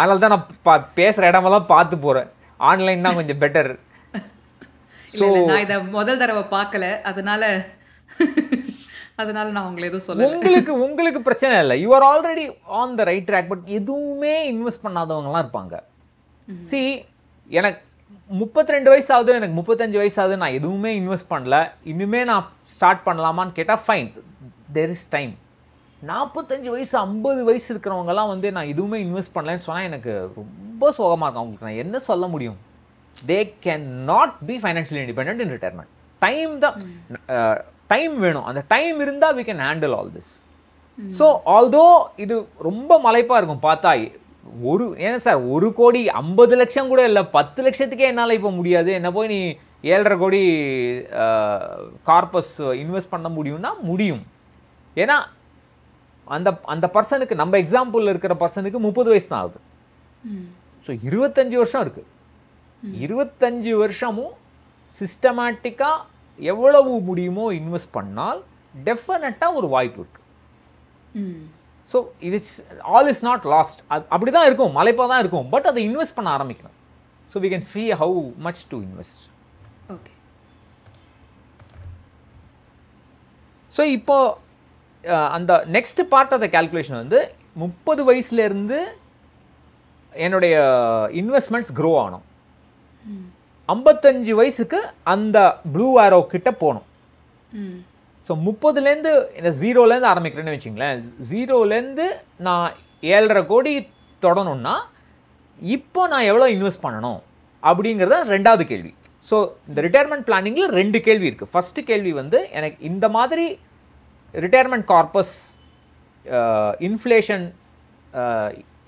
அதனால தான் நான் பா பேசுகிற இடமெல்லாம் பார்த்து போகிறேன் ஆன்லைன் தான் கொஞ்சம் பெட்டர் ஸோ நான் இதை முதல் தடவை பார்க்கல அதனால அதனால நான் உங்களை எதுவும் சொல்ல உங்களுக்கு உங்களுக்கு பிரச்சனை இல்லை you are already on the right track but எதுவுமே இன்வெஸ்ட் பண்ணாதவங்கலாம் இருப்பாங்க சி mm-hmm. எனக்கு முப்பத்தி ரெண்டு வயசு ஆகுது எனக்கு முப்பத்தஞ்சு வயசு ஆகுது நான் எதுவுமே இன்வெஸ்ட் பண்ணல இனிமே நான் ஸ்டார்ட் பண்ணலாமான்னு கேட்டால் ஃபைன் தெர் இஸ் டைம் நாற்பத்தஞ்சு வயசு ஐம்பது வயசு இருக்கிறவங்கலாம் வந்து நான் எதுவுமே இன்வெஸ்ட் பண்ணலன்னு சொன்னால் எனக்கு ரொம்ப சோகமாக இருக்கும் அவங்களுக்கு நான் என்ன சொல்ல முடியும் they can not be financial independent in retirement time தான் டைம் mm. வேணும் அந்த டைம் இருந்தால் we can handle all this so although இது ரொம்ப மலைப்பாக இருக்கும் பார்த்தா ஒரு ஏன்னா சார் ஒரு கோடி ஐம்பது லட்சம் கூட இல்லை பத்து லட்சத்துக்கே என்னால் இப்போ முடியாது என்ன போய் நீ ஏழரை கோடி கார்பஸ் இன்வெஸ்ட் பண்ண முடியும்னா முடியும் ஏன்னா அந்த அந்த பர்சனுக்கு நம்ம எக்ஸாம்பிள் இருக்கிற பர்சனுக்கு முப்பது வயசு தான் ஆகுது ஸோ இருபத்தஞ்சி வருஷம் இருக்குது இருபத்தஞ்சி வருஷமும் சிஸ்டமேட்டிக்காக எவ்வளவு முடியுமோ இன்வெஸ்ட் பண்ணால் டெஃபினட்டாக ஒரு வாய்ப்பு இருக்குது ஸோ இது ஆல் இஸ் நாட் லாஸ்ட் அப்படி தான் இருக்கும் மலைப்பாக தான் இருக்கும் பட் அதை இன்வெஸ்ட் பண்ண ஆரம்பிக்கணும் so we can fee how much to invest okay so இப்போது அந்த next part of the calculation வந்து முப்பது வயசுலேருந்து என்னுடைய இன்வெஸ்ட்மெண்ட்ஸ் க்ரோ ஆகணும் ஐம்பத்தஞ்சு வயசுக்கு அந்த ப்ளூ ஆரோ கிட்ட போகணும் ஸோ முப்பதுலேருந்து இந்த ஜீரோலேருந்து ஆரம்பிக்கிறேன்னு வச்சுங்களேன் ஜீரோலேருந்து நான் ஏழரை கோடி தொடணும்னா இப்போ நான் எவ்வளோ இன்வெஸ்ட் பண்ணணும் அப்படிங்கிறத ரெண்டாவது கேள்வி ஸோ இந்த ரிட்டையர்மெண்ட் பிளானிங்கில் ரெண்டு கேள்வி இருக்குது ஃபஸ்ட்டு கேள்வி வந்து எனக்கு இந்த மாதிரி retirement corpus inflation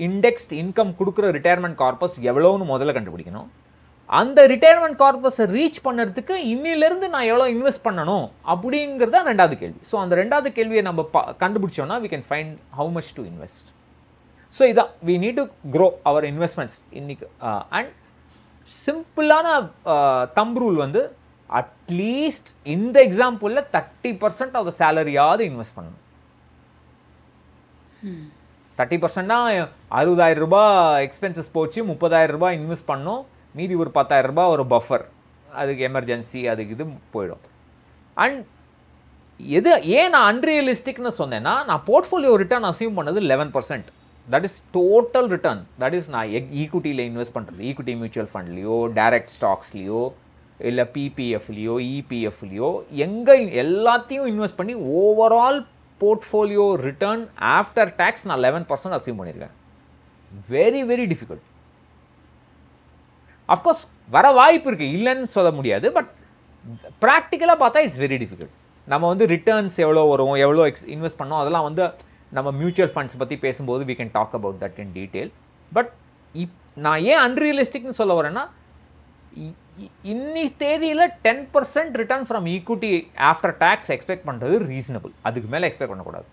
indexed income கொடுக்குற ரிட்டையர்மெண்ட் கார்பஸ் எவ்வளோன்னு முதல்ல கண்டுபிடிக்கணும் அந்த ரிட்டையர்மெண்ட் கார்பஸை ரீச் பண்ணுறதுக்கு இன்னிலேருந்து நான் எவ்வளோ இன்வெஸ்ட் பண்ணணும் அப்படிங்கிறத ரெண்டாவது கேள்வி ஸோ அந்த ரெண்டாவது கேள்வியை நம்ம ப கண்டுபிடிச்சோன்னா we can find how much to invest so இதான் we need to grow our investments இன்னைக்கு அண்ட் சிம்பிளான தம் ரூல் வந்து அட்லீஸ்ட் இந்த எக்ஸாம்பிளில் தேர்ட்டி பர்சன்ட் ஆஃப் த சேலரியாவது இன்வெஸ்ட் பண்ணணும் தேர்ட்டி hmm. பர்சன்ட்னா அறுபதாயிரம் ரூபாய் எக்ஸ்பென்சஸ் போச்சு முப்பதாயிரம் ரூபாய் இன்வெஸ்ட் பண்ணோம் மீதி ஒரு பத்தாயிரம் ரூபாய் ஒரு பஃபர் அதுக்கு எமர்ஜென்சி அதுக்கு இது போயிடும் அண்ட் எது ஏன் நான் அன்ரியலிஸ்டிக்னு சொன்னேன்னா நான் போர்ட்ஃபோலியோ ரிட்டர்ன் அசீவ் பண்ணது eleven percent that is total return that is நான் எக் ஈக்குட்டியில் இன்வெஸ்ட் பண்ணுறது ஈக்குட்டி மியூச்சுவல் ஃபண்ட்லேயோ டைரக்ட் ஸ்டாக்ஸ்லேயோ இல்லை பிபிஎஃப்லேயோ இபிஎஃப்லேயோ எங்கே எல்லாத்தையும் இன்வெஸ்ட் பண்ணி overall portfolio return after tax நான் லெவன் பர்சன்ட் அசீவ் பண்ணியிருக்கேன் வெரி வெரி டிஃபிகல்ட் அஃப்கோர்ஸ் வர வாய்ப்பு இருக்குது இல்லைன்னு சொல்ல முடியாது பட் ப்ராக்டிக்கலாக பார்த்தா இட்ஸ் வெரி டிஃபிகல்ட் நம்ம வந்து ரிட்டர்ன்ஸ் எவ்வளோ வரும் எவ்வளோ எக்ஸ் இன்வெஸ்ட் பண்ணோம் அதெல்லாம் வந்து நம்ம மியூச்சுவல் ஃபண்ட்ஸ் பற்றி பேசும்போது we can talk about that in detail but if நான் ஏன் அன்ரியலிஸ்டிக்னு சொல்ல வரேன்னா இன்னி தேதியில் ten percent return from equity after tax expect பண்ணுறது ரீசனபிள் அதுக்கு மேலே எக்ஸ்பெக்ட் பண்ணக்கூடாது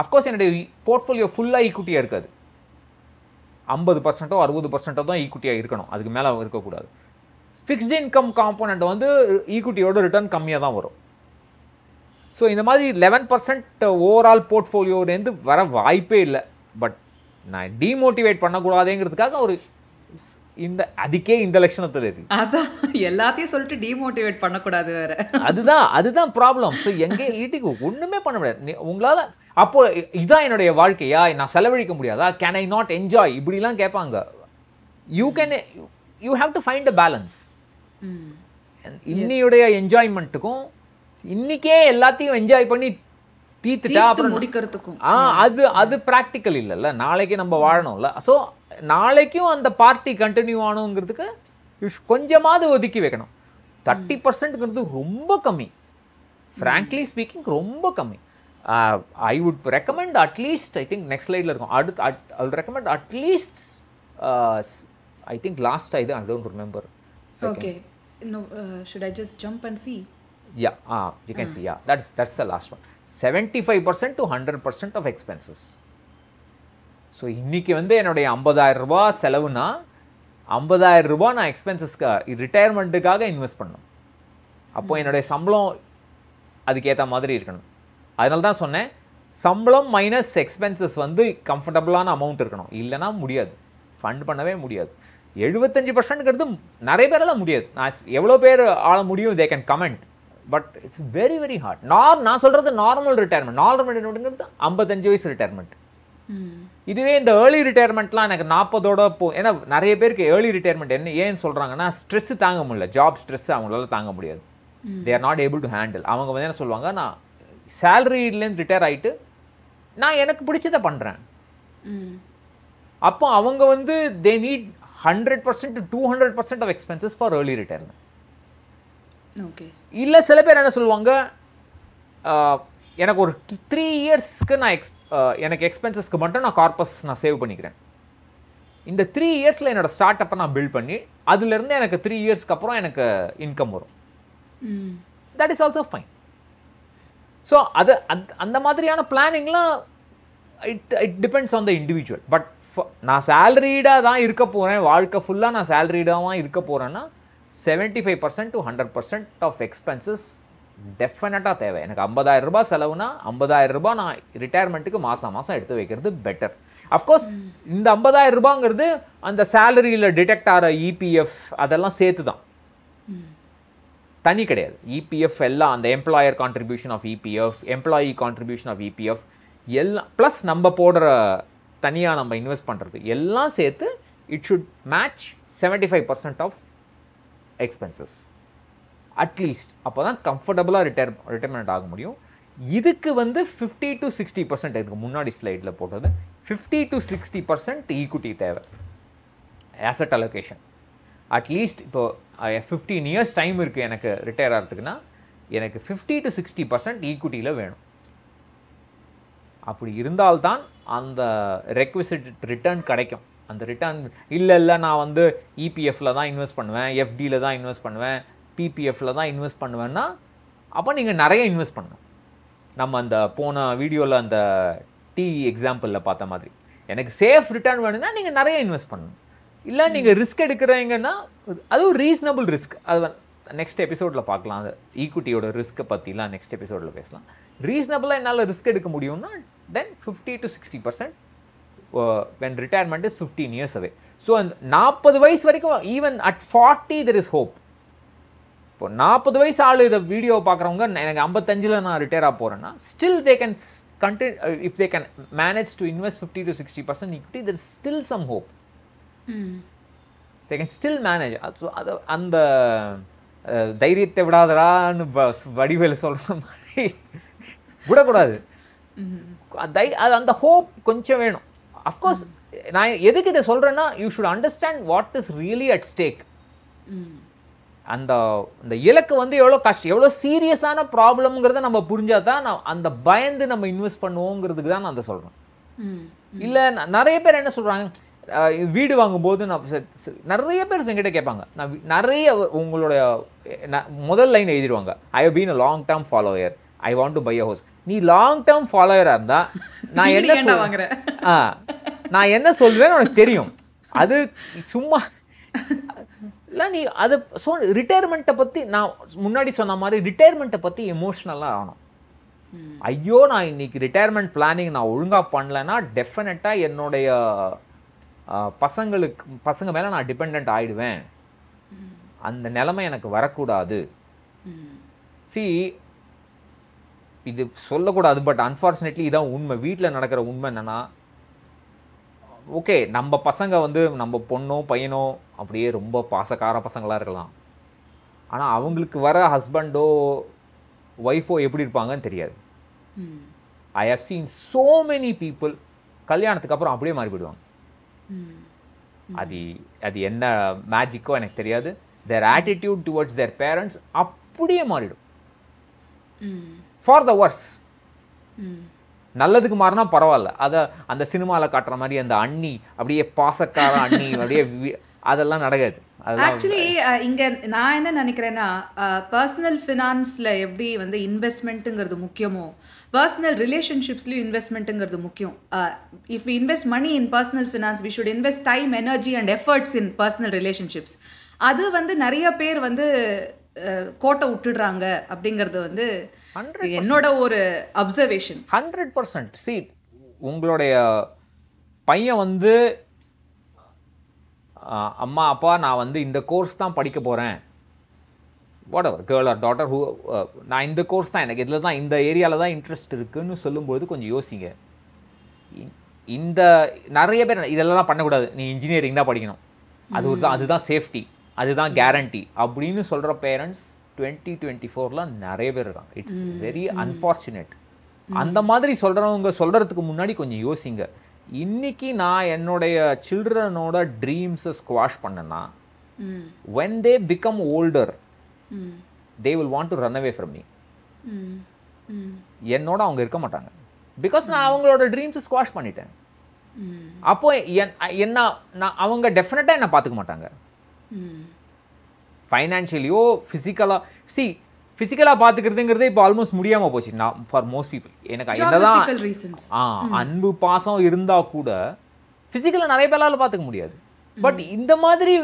அஃப்கோர்ஸ் என்னுடைய போர்ட்ஃபோலியோ ஃபுல்லாக ஈக்குவிட்டியாக இருக்காது ஐம்பது பர்சன்ட்டோ அறுபது பர்சன்ட்டோ தான் ஈக்குட்டியாக இருக்கணும் அதுக்கு மேலே இருக்கக்கூடாது ஃபிக்ஸ்டு இன்கம் காம்போனண்ட் வந்து ஈக்குட்டியோட ரிட்டர்ன் கம்மியாக தான் வரும் ஸோ இந்த மாதிரி லெவன் பர்சன்ட் ஓவரால் போர்ட்ஃபோலியோலேருந்து வர வாய்ப்பே இல்லை பட் நான் டிமோட்டிவேட் பண்ணக்கூடாதேங்கிறதுக்காக ஒரு இந்த அதுக்கே இந்த லட்சணத்தில் இருக்கு அதான் எல்லாத்தையும் சொல்லிட்டு டிமோட்டிவேட் பண்ணக்கூடாது வேற அதுதான் அதுதான் ப்ராப்ளம் ஸோ எங்கே ஈட்டிக்கு ஒன்றுமே பண்ண முடியாது உங்களால் அப்போ இதான் என்னுடைய வாழ்க்கையா நான் செலவழிக்க முடியாதா கேன் ஐ நாட் என்ஜாய் இப்படிலாம் கேட்பாங்க you can you have to find a balance இன்னியுடைய என்ஜாய்மெண்ட்டுக்கும் இன்னைக்கே எல்லாத்தையும் என்ஜாய் பண்ணி தீத்துட்டா அப்புறம் முடிக்கிறதுக்கும் ஆ அது அது ப்ராக்டிக்கல் இல்லைல்ல நாளைக்கு நம்ம வாழணும்ல ஸோ நாளைக்கும் அந்த பார்ட்டி கண்டினியூ ஆகணுங்கிறதுக்கு கொஞ்சமாவது ஒதுக்கி வைக்கணும் தேர்ட்டி பர்சன்ட்ங்கிறது ரொம்ப கம்மி ஃப்ராங்க்லி ஸ்பீக்கிங் ரொம்ப கம்மி I would recommend at least I think next ஸ்லைடில் இருக்கும் அடுத்து at I would recommend at least I think last I தான் I don't remember okay no uh, should i just jump and see yeah ah you can uh. see yeah that's that's the last one 75% to 100% of expenses so இன்றைக்கி வந்து என்னுடைய ஐம்பதாயிரம் ரூபா செலவுனா ஐம்பதாயிரம் ரூபா நான் எக்ஸ்பென்சஸ்க்காக ரிட்டையர்மெண்ட்டுக்காக இன்வெஸ்ட் பண்ணணும் அப்போ என்னுடைய சம்பளம் அதுக்கேற்ற மாதிரி இருக்கணும் அதனால தான் சொன்னேன் சம்பளம் மைனஸ் எக்ஸ்பென்சஸ் வந்து கம்ஃபர்டபுளான அமௌண்ட் இருக்கணும் இல்லைனா முடியாது ஃபண்ட் பண்ணவே முடியாது எழுபத்தஞ்சி பர்சன்ட்ங்கிறது நிறைய பேரெல்லாம் முடியாது நான் எவ்வளோ பேர் ஆள முடியும் they can comment but it's very very hard nor நான் சொல்கிறது நார்மல் ரிட்டையர்மெண்ட் நார்மல் ரிட்டையர்மெண்ட்ங்கிறது ஐம்பத்தஞ்சு வயசு ரிட்டையர்மெண்ட் இதுவே இந்த ஏர்லி ரிட்டையர்மெண்ட்லாம் எனக்கு நாற்பதோட போ ஏன்னா நிறைய பேருக்கு ஏர்லி ரிட்டையர்மெண்ட் என்ன ஏன்னு சொல்கிறாங்கன்னா ஸ்ட்ரெஸ்ஸு தாங்க முடியல ஜாப் ஸ்ட்ரெஸ் அவங்களால தாங்க முடியாது they are not able to handle அவங்க வந்து என்ன சொல்லுவாங்க நான் சேலரியிலேருந்து ரிட்டையர் ஆகிட்டு நான் எனக்கு பிடிச்சதை பண்ணுறேன் அப்போ அவங்க வந்து they need hundred percent to hundred percent of expenses for early retirement okay இல்லை சில பேர் என்ன சொல்லுவாங்க எனக்கு ஒரு த்ரீ இயர்ஸ்க்கு நான் எக்ஸ் எனக்கு எக்ஸ்பென்சஸ்க்கு மட்டும் நான் கார்பஸ் நான் சேவ் பண்ணிக்கிறேன் இந்த த்ரீ இயர்ஸில் என்னோடய ஸ்டார்ட் அப்பை நான் பில்ட் பண்ணி அதுலேருந்து எனக்கு த்ரீ இயர்ஸ்க்கு அப்புறம் எனக்கு இன்கம் வரும் that is also fine so அது அந்த மாதிரியான பிளானிங்லாம் it it depends on the individual but நான் சேலரிடாக தான் இருக்க போகிறேன் வாழ்க்கை ஃபுல்லாக நான் சேலரீடாக இருக்க போகிறேன்னா seventy five percent to hundred percent of expenses டெஃபினட்டாக தேவை எனக்கு ஐம்பதாயிரம் ரூபாய் செலவுனா ஐம்பதாயிரம் ரூபாய் நான் ரிட்டையர்மெண்ட்டுக்கு மாதம் மாதம் எடுத்து வைக்கிறது பெட்டர் அஃப்கோர்ஸ் இந்த ஐம்பதாயிரம் ரூபாங்கிறது அந்த சேலரியில் டிடெக்ட் ஆகிற இபிஎஃப் அதெல்லாம் சேர்த்து தான் தனி கிடையாது இபிஎஃப் e எல்லாம் அந்த employer contribution of EPF employee contribution of EPF எல்லாம் ப்ளஸ் நம்ம போடுற தனியாக நம்ம இன்வெஸ்ட் பண்ணுறது எல்லாம் சேர்த்து it should match seventy five percent of expenses at least அப்போ தான் கம்ஃபர்டபுளாக ரிட்டையர் ரிட்டைர்மெண்ட் ஆக முடியும் இதுக்கு வந்து ஃபிஃப்டி டு சிக்ஸ்டி பர்சன்ட் இதுக்கு முன்னாடி ஸ்லைடில் போட்டது fifty to sixty percent equity தேவை ஆசட் அலோகேஷன் அட்லீஸ்ட் இப்போது ஃபிஃப்டீன் இயர்ஸ் டைம் இருக்குது எனக்கு ரிட்டையர் ஆகிறதுக்குன்னா எனக்கு ஃபிஃப்டி டு சிக்ஸ்டி பர்சன்ட் ஈக்குட்டியில் வேணும் அப்படி இருந்தால்தான் அந்த ரெக்வசிட் ரிட்டர்ன் கிடைக்கும் அந்த ரிட்டர்ன் இல்லை இல்லை நான் வந்து இபிஎஃப்பில் e தான் இன்வெஸ்ட் பண்ணுவேன் எஃப்டியில் தான் இன்வெஸ்ட் பண்ணுவேன் பிபிஎஃப்பில் தான் இன்வெஸ்ட் பண்ணுவேன்னா அப்போ நீங்கள் நிறைய இன்வெஸ்ட் பண்ணணும் நம்ம அந்த போன வீடியோவில் அந்த டி எக்ஸாம்பிளில் பார்த்த மாதிரி எனக்கு சேஃப் ரிட்டர்ன் வேணும்னா நீங்கள் நிறைய இன்வெஸ்ட் பண்ணணும் இல்லை நீங்கள் ரிஸ்க் எடுக்கிறீங்கன்னா அதுவும் ரீசனபிள் ரிஸ்க் அது நெக்ஸ்ட் எபிசோடில் பார்க்கலாம் அது ஈக்குட்டியோட ரிஸ்க்கை பற்றிலாம் நெக்ஸ்ட் எபிசோடில் பேசலாம் ரீசனபிளாக என்னால் ரிஸ்க் எடுக்க முடியும்னா then fifty to sixty percent when retirement is fifteen years away so அந்த நாற்பது வயசு வரைக்கும் even at forty there is hope இப்போ நாற்பது வயசு ஆள் இதை வீடியோ பார்க்குறவங்க எனக்கு ஐம்பத்தஞ்சில் நான் ரிட்டையராக போகிறேன்னா still they can continue if they can manage to invest fifty to sixty percent equity there still some hope they can still manage so அது அந்த தைரியத்தை விடாதடான்னு வடிவேல் சொல்கிற மாதிரி விடக்கூடாது தை அது அந்த ஹோப் கொஞ்சம் வேணும் அஃப்கோர்ஸ் நான் எதுக்கு இதை சொல்கிறேன்னா you should understand what is really at stake அந்த இந்த இலக்கு வந்து எவ்வளோ கஷ்டம் எவ்வளோ சீரியஸான ப்ராப்ளம்ங்கிறத நம்ம புரிஞ்சால் தான் நான் அந்த பயந்து நம்ம இன்வெஸ்ட் பண்ணுவோங்கிறதுக்கு தான் நான் அதை சொல்கிறேன் இல்லை நிறைய பேர் என்ன சொல்கிறாங்க வீடு வாங்கும்போது நான் நிறைய பேர் என்கிட்ட கேட்பாங்க நான் நிறைய உங்களுடைய முதல் லைன் எழுதிடுவாங்க I have been a long term follower I want to buy a house நீ லாங் டேர்ம் ஃபாலோயராக இருந்தால் நான் என்ன வாங்குறேன் ஆ நான் என்ன சொல்வேன்னு உனக்கு தெரியும் அது சும்மா இல்லை நீ அது ஸோ ரிட்டையர்மெண்ட்டை பற்றி நான் முன்னாடி சொன்ன மாதிரி ரிட்டையர்மெண்ட்டை பற்றி எமோஷ்னலாக ஆகணும் ஐயோ நான் இன்னைக்கு ரிட்டையர்மெண்ட் பிளானிங் நான் ஒழுங்காக பண்ணலன்னா டெஃபினட்டாக என்னுடைய பசங்களுக்கு பசங்க மேலே நான் டிபெண்ட் ஆகிடுவேன் அந்த நிலைமை எனக்கு வரக்கூடாது சி இது சொல்லக்கூடாது பட் அன்ஃபார்ச்சுனேட்லி இதான் உண்மை வீட்டில் நடக்கிற உண்மை என்னென்னா ஓகே நம்ம பசங்க வந்து நம்ம பொண்ணோ பையனோ அப்படியே ரொம்ப பாசக்கார பசங்களாக இருக்கலாம் ஆனால் அவங்களுக்கு வர ஹஸ்பண்டோ ஒய்ஃபோ எப்படி இருப்பாங்கன்னு தெரியாது I have seen so many people கல்யாணத்துக்கு அப்புறம் அப்படியே மாறி போயிடுவாங்க அது அது என்ன மேஜிக்கோ எனக்கு தெரியாது their attitude towards their parents அப்படியே மாறிடும் ஃபார் த ஒர்ஸ் நல்லதுக்கு மாறினா பரவாயில்ல அதை அந்த சினிமாவில் காட்டுற மாதிரி அந்த அண்ணி அப்படியே பாசக்கார அண்ணி அப்படியே அதெல்லாம் நடக்காது ஆக்சுவலி இங்க நான் என்ன நினைக்கிறேன்னா பர்சனல் ஃபினான்ஸ்ல எப்படி வந்து இன்வெஸ்ட்மெண்ட்டுங்கிறது முக்கியமோ பர்சனல் ரிலேஷன்ஷிப்ஸ்லையும் இன்வெஸ்ட்மெண்ட்டுங்கிறது முக்கியம் if we invest money in personal finance we should invest time energy and efforts in personal relationships அது வந்து நிறைய பேர் வந்து கோட்டை விட்டுடுறாங்க அப்படிங்கிறது வந்து என்னோட ஒரு அப்சர்வேஷன் ஹண்ட்ரட் பர்சன்ட் சி உங்களுடைய பையன் வந்து அம்மா அப்பா நான் வந்து இந்த கோர்ஸ் தான் படிக்க போகிறேன் what girl or daughter who நான் இந்த கோர்ஸ் தான் எனக்கு இதில் தான் இந்த ஏரியாவில் தான் இன்ட்ரெஸ்ட் இருக்குதுன்னு சொல்லும்போது கொஞ்சம் யோசிங்க இந்த நிறைய பேர் இதெல்லாம் பண்ணக்கூடாது நீ இன்ஜினியரிங் தான் படிக்கணும் அது ஒரு தான் அதுதான் சேஃப்டி அதுதான் கேரண்டி அப்படின்னு சொல்கிற பேரண்ட்ஸ் டுவெண்ட்டி டுவெண்ட்டி ஃபோர்லாம் நிறைய பேர் இருக்காங்க இட்ஸ் வெரி அன்ஃபார்ச்சுனேட் அந்த மாதிரி சொல்கிறவங்க சொல்கிறதுக்கு முன்னாடி கொஞ்சம் யோசிங்க இன்னைக்கு நான் என்னுடைய சில்ட்ரனோட ட்ரீம்ஸை ஸ்குவாஷ் பண்ணேன்னா when they become older they will want to run away from me என்னோட அவங்க இருக்க மாட்டாங்க பிகாஸ் நான் அவங்களோட ட்ரீம்ஸை ஸ்குவாஷ் பண்ணிட்டேன் அப்போ என் என்ன நான் அவங்க டெஃபினட்டாக என்னை பார்த்துக்க மாட்டாங்க ஃபைனான்ஷியலியோ ஃபிசிக்கலாக சி ஃபிசிக்கலாக பார்த்துக்கிறதுங்கிறது இப்போ ஆல்மோஸ்ட் முடியாமல் போச்சு நான் ஃபார் மோஸ்ட் பீப்புள் எனக்கு என்னதான் ஆ அன்பு பாசம் இருந்தால் கூட ஃபிசிக்கலாக நிறைய பேரால் பார்த்துக்க முடியாது பட் இந்த மாதிரி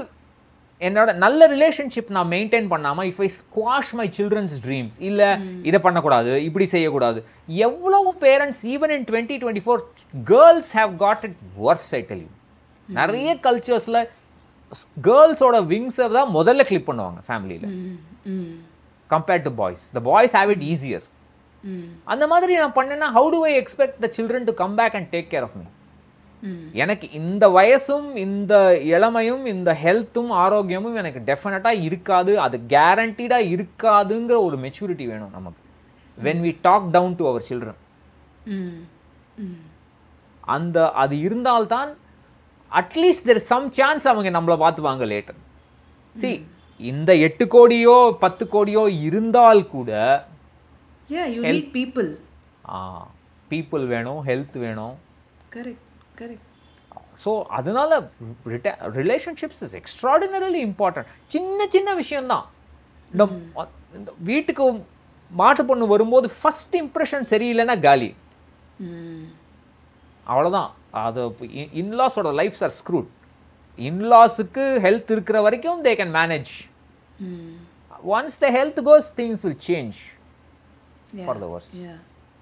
என்னோட நல்ல ரிலேஷன்ஷிப் நான் மெயின்டைன் பண்ணாமல் if I squash my children's dreams இல்லை இதை பண்ணக்கூடாது இப்படி செய்யக்கூடாது எவ்வளவு parents even in twenty twenty four girls have got it worse I நிறைய கல்ச்சர்ஸில் கேர்ள்ஸோட விங்ஸை தான் முதல்ல கிளிக் பண்ணுவாங்க ஃபேமிலியில் compared to boys the boys have it easier அந்த மாதிரி நான் பண்ணேன்னா how to I expect the children to come back and take care of me எனக்கு இந்த வயசும் இந்த இளமையும் இந்த ஹெல்த்தும் ஆரோக்கியமும் எனக்கு டெஃபினட்டாக இருக்காது அது கேரண்டீடாக இருக்காதுங்கிற ஒரு மெச்சூரிட்டி வேணும் நமக்கு when we talk down to our children அந்த அது இருந்தால்தான் அட்லீஸ்ட் தெர் சம் சான்ஸ் அவங்க நம்மளை பார்த்துவாங்க லேட்டர் சி இந்த எட்டு கோடியோ பத்து கோடியோ இருந்தால் கூட பீப்புள் ஆ பீப்புள் வேணும் ஹெல்த் வேணும் கரெக்ட் கரெக்ட் ஸோ அதனால் ரிட்ட ரிலேஷன்ஷிப்ஸ் இஸ் எக்ஸ்ட்ராடினரிலி இம்பார்ட்டன்ட் சின்ன சின்ன விஷயந்தான் இந்த வீட்டுக்கு மாட்டு பொண்ணு வரும்போது ஃபஸ்ட் இம்ப்ரெஷன் சரியில்லைன்னா காலி அவ்வளோதான் அது இன்லாஸோட லைஃப்ஸ் ஆர் ஸ்க்ரூட் இன்லாஸுக்கு ஹெல்த் இருக்கிற வரைக்கும் they can manage once the health goes things will change for the worse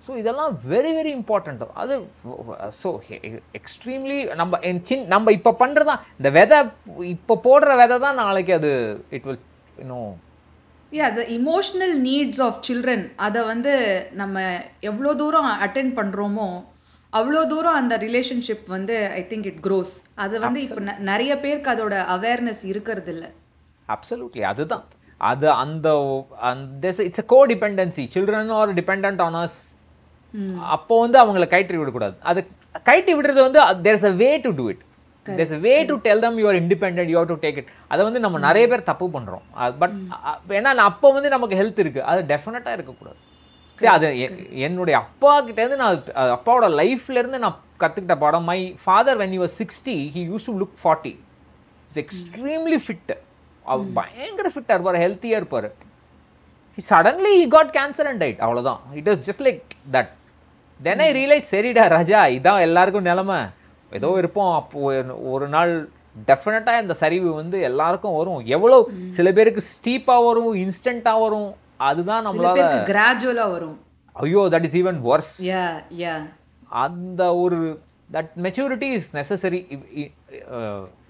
so இதெல்லாம் வெரி வெரி இம்பார்ட்டண்ட் அது ஸோ எக்ஸ்ட்ரீம்லி நம்ம என் சின் நம்ம இப்போ தான் இந்த விதை இப்போ போடுற விதை தான் நாளைக்கு அது இட் வில் இன்னும் yeah the emotional needs of children அதை வந்து நம்ம எவ்வளோ தூரம் அட்டென்ட் பண்ணுறோமோ அவ்வளோ தூரம் அந்த ரிலேஷன்ஷிப் வந்து ஐ திங்க் இட் க்ரோஸ் அது வந்து இப்போ நிறைய பேருக்கு அதோட அவேர்னஸ் இருக்கிறது இல்லை அப்சல்யூட்லி அதுதான் அது அந்த it's a codependency children are depend on us அப்போ வந்து அவங்கள கயிற்றி விடக்கூடாது அது கயிற்றி விடுறது வந்து there is a way to do it there is way to tell them you're independent you to take it அதை வந்து நம்ம நிறைய பேர் தப்பு பண்ணுறோம் பட் ஏன்னா அப்போ வந்து நமக்கு ஹெல்த் இருக்குது அது டெஃபினட்டாக இருக்கக்கூடாது சரி அது என்னுடைய அப்பா கிட்டேருந்து நான் அப்பாவோட லைஃப்லேருந்து நான் கற்றுக்கிட்ட படம் my father when you sixty he used to look forty it's extremely fit அவர் பயங்கர ஃபிட்டாக இருப்பார் ஹெல்த்தியாக இருப்பார் he suddenly he got cancer and died அவ்வளோதான் it is just like that then I realise சரிடா ராஜா இதான் எல்லாருக்கும் நிலமை ஏதோ இருப்போம் அப்போ ஒரு நாள் டெஃபினட்டாக இந்த சரிவு வந்து எல்லாருக்கும் வரும் எவ்வளோ சில பேருக்கு ஸ்டீப்பாக வரும் இன்ஸ்டண்ட்டாக வரும் அதுதான் நம்மளால கிராஜுவலா வரும் ஐயோ தட் இஸ் ஈவன் வர்ஸ் அந்த ஒரு that maturity is necessary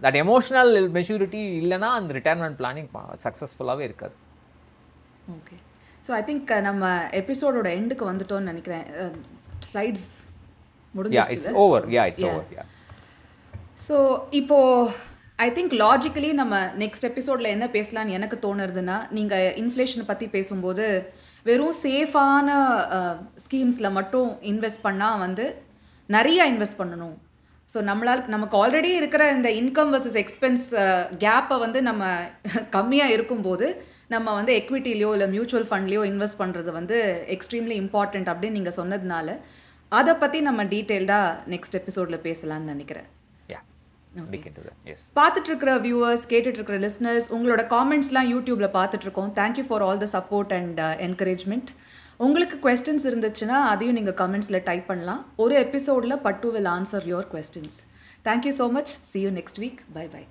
that emotional maturity இல்லைன்னா அந்த ரிட்டையர்மெண்ட் பிளானிங் சக்ஸஸ்ஃபுல்லாகவே இருக்காது ஓகே ஸோ ஐ திங்க் நம்ம எபிசோடோட எண்டுக்கு வந்துட்டோம்னு நினைக்கிறேன் ஸ்லைட்ஸ் முடிஞ்சு over yeah it's over yeah so இப்போது ஐ திங்க் லாஜிக்கலி நம்ம நெக்ஸ்ட் எபிசோடில் என்ன பேசலான்னு எனக்கு தோணுறதுன்னா நீங்கள் இன்ஃப்ளேஷனை பற்றி பேசும்போது வெறும் சேஃபான ஸ்கீம்ஸில் மட்டும் இன்வெஸ்ட் பண்ணால் வந்து நிறையா இன்வெஸ்ட் பண்ணணும் ஸோ நம்மளால் நமக்கு ஆல்ரெடி இருக்கிற இந்த இன்கம் வர்சஸ் எக்ஸ்பென்ஸ் கேப்பை வந்து நம்ம கம்மியாக இருக்கும்போது நம்ம வந்து எக்விட்டிலையோ இல்லை மியூச்சுவல் ஃபண்ட்லேயோ இன்வெஸ்ட் பண்ணுறது வந்து எக்ஸ்ட்ரீம்லி இம்பார்ட்டண்ட் அப்படின்னு நீங்கள் சொன்னதுனால அதை பற்றி நம்ம டீட்டெயில்டாக நெக்ஸ்ட் எபிசோடில் பேசலான்னு நினைக்கிறேன் லுக் பார்த்துட்டு இருக்கிற வியூவர்ஸ் கேட்டுட்டு இருக்கிற லிஸ்னர்ஸ் உங்களோட காமெண்ட்ஸ்லாம் யூடியூப்ல பார்த்துட்டு இருக்கோம் thank you for all the support and encouragement உங்களுக்கு கொஸ்டின்ஸ் இருந்துச்சுன்னா அதையும் நீங்கள் கமெண்ட்ஸில் டைப் பண்ணலாம் ஒரு எபிசோடில் but will answer your questions thank you so much see you next week bye by